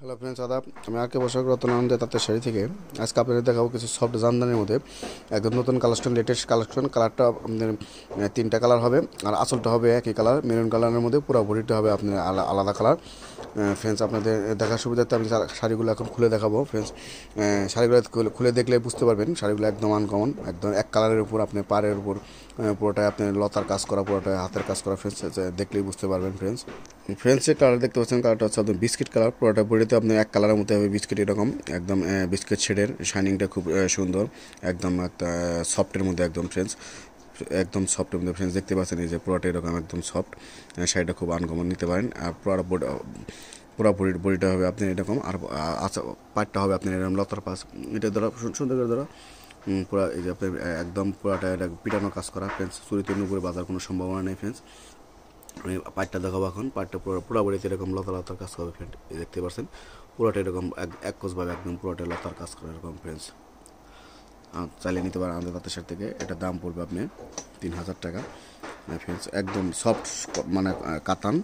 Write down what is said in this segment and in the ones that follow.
hello friends আদাব আমি আর বসাক রতনানন্দ তাতে শাড়ি থেকে আজকে আপনাদের দেখাবো কিছু সফট জামদানির মধ্যে একদম নতুন কালেকশন লেটেস্ট কালেকশন কালারটা আপনাদের তিনটা কালার হবে আর আসলটা হবে একই কালার মেরুন কালারের মধ্যে পুরো ভরিটা হবে আপনার আলাদা কালার ফ্রেন্ডস আপনাদের দেখার সুবিধার্থে আমি শাড়িগুলো এখন খুলে দেখাবো ফ্রেন্ডস শাড়িগুলো খুলে দেখলে বুঝতে পারবেন শাড়িগুলো একদম আনকমন একদম এক কালারের উপর আপনি পাড়ের উপর পুরোটাই আপনি লতার কাজ করা পুরোটাই হাতের কাজ করা ফ্রেন্ডস দেখলেই বুঝতে পারবেন ফ্রেন্ডস ফ্রেন্ডসের কালার দেখতে পাচ্ছেন কালারটা হচ্ছে একদম বিস্কিট কালার পুরোটা বডিতে আপনি এক কালারের মধ্যে হবে বিস্কিট এরকম একদম বিস্কিট শেডের শাইনিংটা খুব সুন্দর একদম একটা সফটের মধ্যে একদম ফ্রেন্ডস একদম সফট অফ ফ্রেন্ডস দেখতে পাচ্ছেন এই যে পুরোটা এরকম একদম সফট শাড়িটা খুব আনকমন নিতে পারেন আর পুরো বডি বডিটা হবে আপনার এরকম আর আচ্ছা পাটটা হবে আপনার এরকম লতার পাশ এটা ধরো সুন্দর করে ধরো পুরা এই যে আপনার একদম পুরাটা এটা পিটানো কাজ করা ফ্রেন্ডস চুরিতে উপরে বাজার কোনো সম্ভাবনা নেই ফ্রেন্ডস আমি পাটটা দেখাবো এখন পাটটা পুরো বড়িতে এরকম লতা লতার কাজ করবে ফ্রেন্ড দেখতে পাচ্ছেন পুরোটা এরকম এক কোচভাবে একদম পুরোটা লতার কাজ করা এরকম ফ্রেন্ডস চালিয়ে নিতে পারেন আমাদের তাঁতের শাড়ি থেকে এটা দাম পড়বে আপনি তিন হাজার টাকা ফ্রেন্ডস হ্যাঁ, একদম সফট মানে কাতান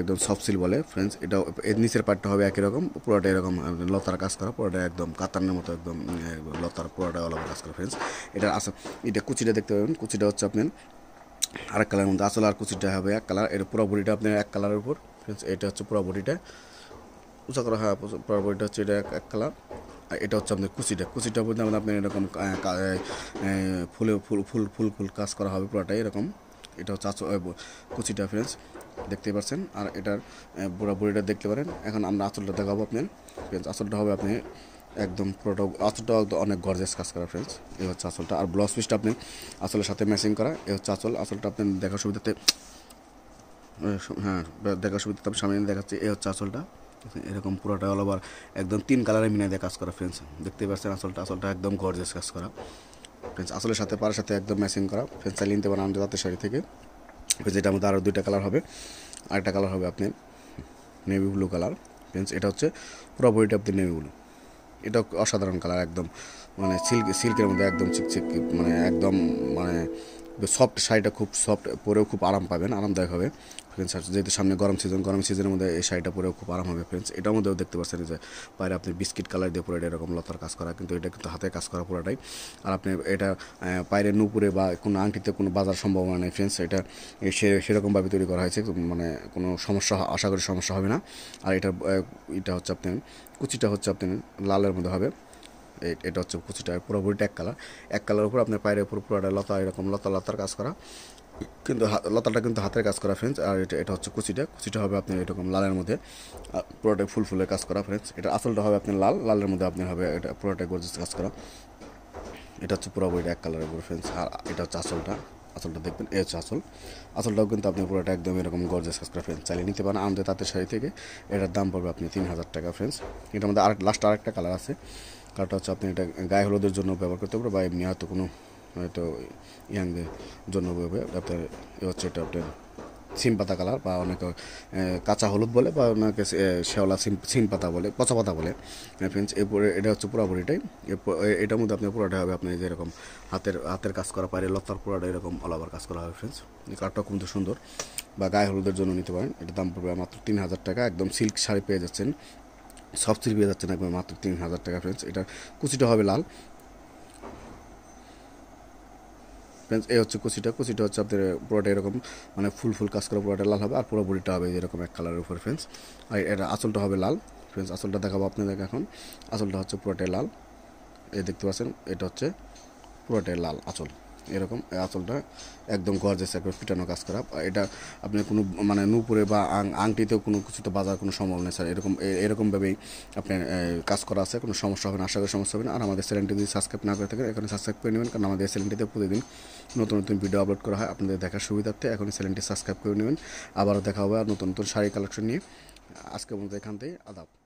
একদম সফট সিল বলে ফ্রেন্ডস এটা এর নিচের পার্টটা হবে একই রকম পুরোটা এরকম লতার কাজ করা পুরোটা একদম কাতানের মতো একদম লতার পুরোটা অলাপা কাজ করা ফ্রেন্ডস এটা আস এটা কুচিটা দেখতে পাবেন কুচিটা হচ্ছে আপনার আরেক কালারের মধ্যে আসলে আর কুচিটা হবে এক কালার এটা পুরো বডিটা আপনার এক কালারের উপর ফ্রেন্ডস এটা হচ্ছে পুরো বডিটা উঁচা করা হয় হ্যাঁ, পুরো বডিটা হচ্ছে এটা এক কালার এটা হচ্ছে আপনার কুচিটা কুচিটা বলতে আপনার এরকম ফুলে ফুল ফুল ফুল ফুল কাজ করা হবে পুরোটাই এরকম এটা হচ্ছে কুচিটা ফ্রেন্স দেখতে পাচ্ছেন আর এটার বুড়া বুড়িটা দেখতে পারেন এখন আমরা আঁচলটা দেখাবো আপনার ফ্রেন্স আঁচলটা হবে আপনি একদম পুরোটা আঁচলটা অনেক গর্জেস কাজ করা ফ্রেন্ডস এই হচ্ছে আঁচলটা আর ব্লাউজ পিসটা আপনি আঁচলের সাথে ম্যাচিং করা এ হচ্ছে আঁচল আঁচলটা আপনি দেখার সুবিধাতে হ্যাঁ দেখার সুবিধাতে আপনি সামনে দেখাচ্ছি এ হচ্ছে আঁচলটা এরকম পুরোটা অল ওভার একদম তিন কালারে মিলাই দিয়ে কাজ করা ফ্রেন্স দেখতে পাচ্ছেন আসলটা আসলটা একদম গর্জেস কাজ করা ফ্রেন্স আসলের সাথে পাড়ার সাথে একদম ম্যাচিং করা ফ্রেন্স চালিয়ে নিতে পারেন আমাদের শাড়ি থেকে ফ্রেন্ডস এটা মধ্যে আরও দুইটা কালার হবে আরেকটা কালার হবে আপনি নেভি ব্লু কালার ফ্রেন্স এটা হচ্ছে পুরো বইটা আপনি নেভি ব্লু এটা অসাধারণ কালার একদম মানে সিল্ক সিল্কের মধ্যে একদম চিকচিক মানে একদম মানে সফট শাড়িটা খুব সফট পরেও খুব আরাম পাবেন আরামদায়ক হবে ফ্রেন্ডস যেহেতু সামনে গরম সিজন গরম সিজনের মধ্যে এই শাড়িটা পরেও খুব আরাম হবে ফ্রেন্ডস এটার মধ্যেও দেখতে পাচ্ছেন যে বাইরে আপনি বিস্কিট কালার দিয়ে পরে এরকম লতার কাজ করা কিন্তু এটা কিন্তু হাতে কাজ করা পুরোটাই আর আপনি এটা বাইরে নুপুরে বা কোনো আংটিতে কোনো বাজার সম্ভাবনা নেই ফ্রেন্ডস এটা সেরকমভাবে তৈরি করা হয়েছে মানে কোনো সমস্যা আশা করি সমস্যা হবে না আর এটা এটা হচ্ছে আপনার কুচিটা হচ্ছে আপনি লালের মধ্যে হবে এটা হচ্ছে কুচিটা পুরোপুরিটা এক কালার এক কালার উপর আপনার পায়ের উপর পুরো একটা লতা এরকম লতা লতার কাজ করা কিন্তু লতাটা কিন্তু হাতের কাজ করা ফ্রেন্ডস আর এটা এটা হচ্ছে কুচিটা কুচিটা হবে আপনি এরকম লালের মধ্যে পুরোটাই ফুল ফুলের কাজ করা ফ্রেন্ডস এটা আসলটা হবে আপনার লাল লালের মধ্যে আপনার হবে এটা পুরোটাই গর্জেস কাজ করা এটা হচ্ছে পুরো বইটা এক কালারের উপর ফ্রেন্ডস আর এটা হচ্ছে আসলটা আসলটা দেখবেন এ হচ্ছে আসল আসলটাও কিন্তু আপনি পুরোটা একদম এরকম গর্জেস কাজ করা ফ্রেন্ডস চালিয়ে নিতে পারেন আমাদের তাঁতের শাড়ি থেকে এটার দাম পড়বে আপনি তিন হাজার টাকা ফ্রেন্ডস এটার মধ্যে আরেক লাস্ট আরেকটা কালার আছে কাটা হচ্ছে আপনি এটা গায়ে হলুদের জন্য ব্যবহার করতে পারেন বা এমনি হয়তো কোনো হয়তো ইয়াংদের জন্য আপনার হচ্ছে এটা আপনার সিম পাতা কালার বা অনেকে কাঁচা হলুদ বলে বা অনেকে শ্যাওলা সিম সিম পাতা বলে পচা পাতা বলে ফ্রেন্ডস হ্যাঁ, এরপরে এটা হচ্ছে পুরাপুরিটাই এটার মধ্যে আপনি পুরাটা হবে আপনি যেরকম হাতের হাতের কাজ করা পারে লতার পুরাটা এরকম ওভার কাজ করা হবে ফ্রেন্ডস কাঠটা খুব সুন্দর বা গায়ে হলুদের জন্য নিতে পারেন এটা দাম পড়বে মাত্র তিন হাজার টাকা একদম সিল্ক শাড়ি পেয়ে যাচ্ছেন সবসিডি পেয়ে না একবার মাত্র তিন হাজার টাকা ফ্রেন্ডস এটা কুচিটা হবে লাল ফ্রেন্ডস এই হচ্ছে কুচিটা কুচিটা হচ্ছে আপনাদের পুরোটা এরকম মানে ফুল ফুল কাজ করা পুরোটা লাল হবে আর পুরো বুড়িটা হবে এরকম এক কালারের উপর ফ্রেন্ডস আর এটা আসলটা হবে লাল ফ্রেন্ডস আসলটা দেখাবো আপনাদেরকে এখন আসলটা হচ্ছে পুরোটাই লাল এই দেখতে পাচ্ছেন এটা হচ্ছে পুরোটাই লাল আসল এরকম আঁচলটা একদম গর্জেস একবার ফিটানো কাজ করা এটা আপনি কোনো মানে নূপুরে বা আংটিতেও কোনো কিছুতে বাজার কোনো সম্ভব নেই স্যার এরকম এরকমভাবেই আপনার কাজ করা আছে কোনো সমস্যা হবে না আশা করি সমস্যা হবে না আর আমাদের চ্যানেলটি যদি সাবস্ক্রাইব না করে থাকেন এখন সাবস্ক্রাইব করে নেবেন কারণ আমাদের চ্যানেলটিতে প্রতিদিন নতুন নতুন ভিডিও আপলোড করা হয় আপনাদের দেখার সুবিধার্থে এখন চ্যানেলটি সাবস্ক্রাইব করে নেবেন আবারও দেখা হবে আর নতুন নতুন শাড়ি কালেকশন নিয়ে আজকে বলতে এখান থেকে আদাব